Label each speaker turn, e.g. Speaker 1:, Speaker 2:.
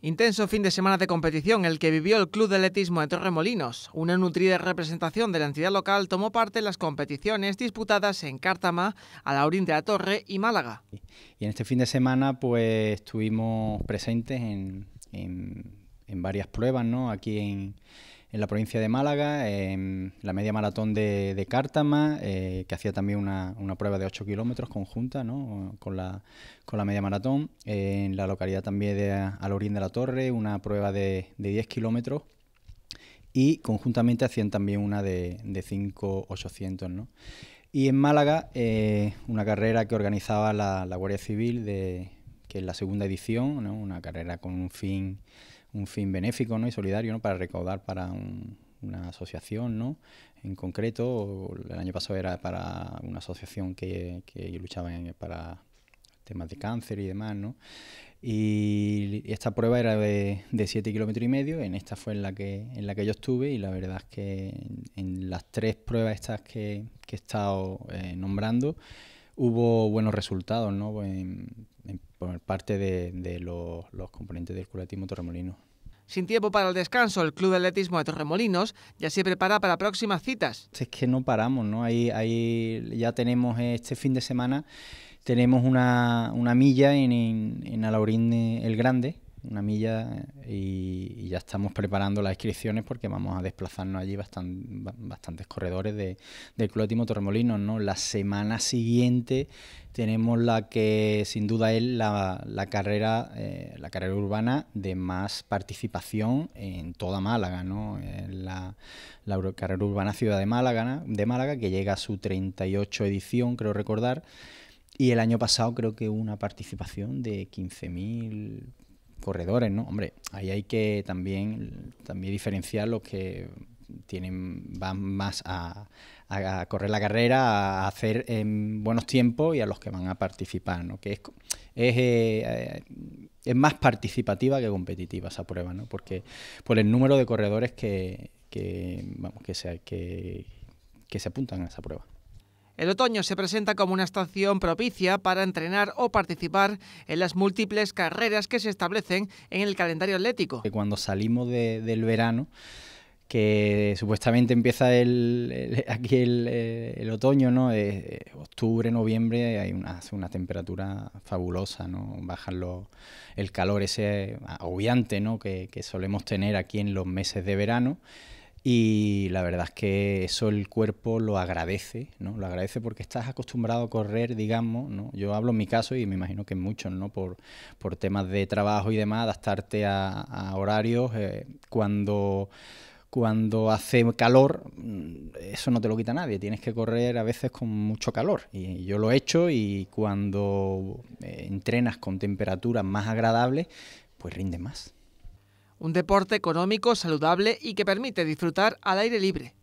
Speaker 1: Intenso fin de semana de competición, el que vivió el Club de Atletismo de Torremolinos. Una nutrida representación de la entidad local tomó parte en las competiciones disputadas en Cártama, Alaurín de la Torre y Málaga.
Speaker 2: Y en este fin de semana pues estuvimos presentes en, en, en varias pruebas, ¿no? Aquí en, en la provincia de Málaga, en la media maratón de, Cártama, eh, que hacía también una, prueba de 8 kilómetros conjunta con, la, con la media maratón, en la localidad también de Alorín de la Torre, una prueba de, 10 kilómetros y conjuntamente hacían también una de, de 800 ¿no? Y en Málaga, eh, una carrera que organizaba la Guardia Civil de, que es la segunda edición, ¿no? una carrera con un fin, un fin benéfico ¿no? y solidario ¿no? para recaudar para una asociación, ¿no? En concreto, el año pasado era para una asociación que, que luchaba para temas de cáncer y demás, ¿no? Y esta prueba era de, 7 kilómetros y medio, en esta fue en la, que, en la que yo estuve y la verdad es que en, las tres pruebas estas que, que he estado eh, nombrando, hubo buenos resultados ¿no? por parte de, los, componentes del Club torremolino.
Speaker 1: Sin tiempo para el descanso, el Club de Atletismo de Torremolinos ya se prepara para próximas citas.
Speaker 2: Es que no paramos, ¿no? Ahí, ahí ya tenemos este fin de semana, tenemos una, milla en, en, en Alaurín el Grande, una milla, eh, y, ya estamos preparando las inscripciones porque vamos a desplazarnos allí bastantes corredores de, del Club de Torremolinos. ¿no? La semana siguiente tenemos la que sin duda es la, la carrera, eh, la carrera urbana de más participación en toda Málaga, ¿no? la, carrera urbana Ciudad de Málaga, de Málaga, que llega a su 38 edición, creo recordar. Y el año pasado creo que hubo una participación de 15.000 corredores, ¿no? Hombre, ahí hay que también, también diferenciar los que tienen, van más a, correr la carrera, a hacer en buenos tiempos y a los que van a participar, ¿no? Que es, es, eh, eh, más participativa que competitiva esa prueba, ¿no? Porque por el número de corredores que, vamos, que, sea, que se apuntan a esa prueba.
Speaker 1: El otoño se presenta como una estación propicia para entrenar o participar en las múltiples carreras que se establecen en el calendario atlético.
Speaker 2: Cuando salimos del verano, que supuestamente empieza el, aquí eh, el, otoño, ¿no? Eh, eh, octubre, noviembre, hay una, temperatura fabulosa, ¿no? Bajan los, el calor ese agobiante, ¿no? que solemos tener aquí en los meses de verano. Y la verdad es que eso el cuerpo lo agradece, ¿no? Lo agradece porque estás acostumbrado a correr, digamos, ¿no? Yo hablo en mi caso y me imagino que muchos, ¿no? Por, por temas de trabajo y demás, adaptarte a, horarios. Eh, cuando cuando hace calor, mm, eso no te lo quita nadie. Tienes que correr a veces con mucho calor. Y yo lo he hecho y cuando eh, entrenas con temperaturas más agradables, pues rinde más.
Speaker 1: Un deporte económico, saludable y que permite disfrutar al aire libre.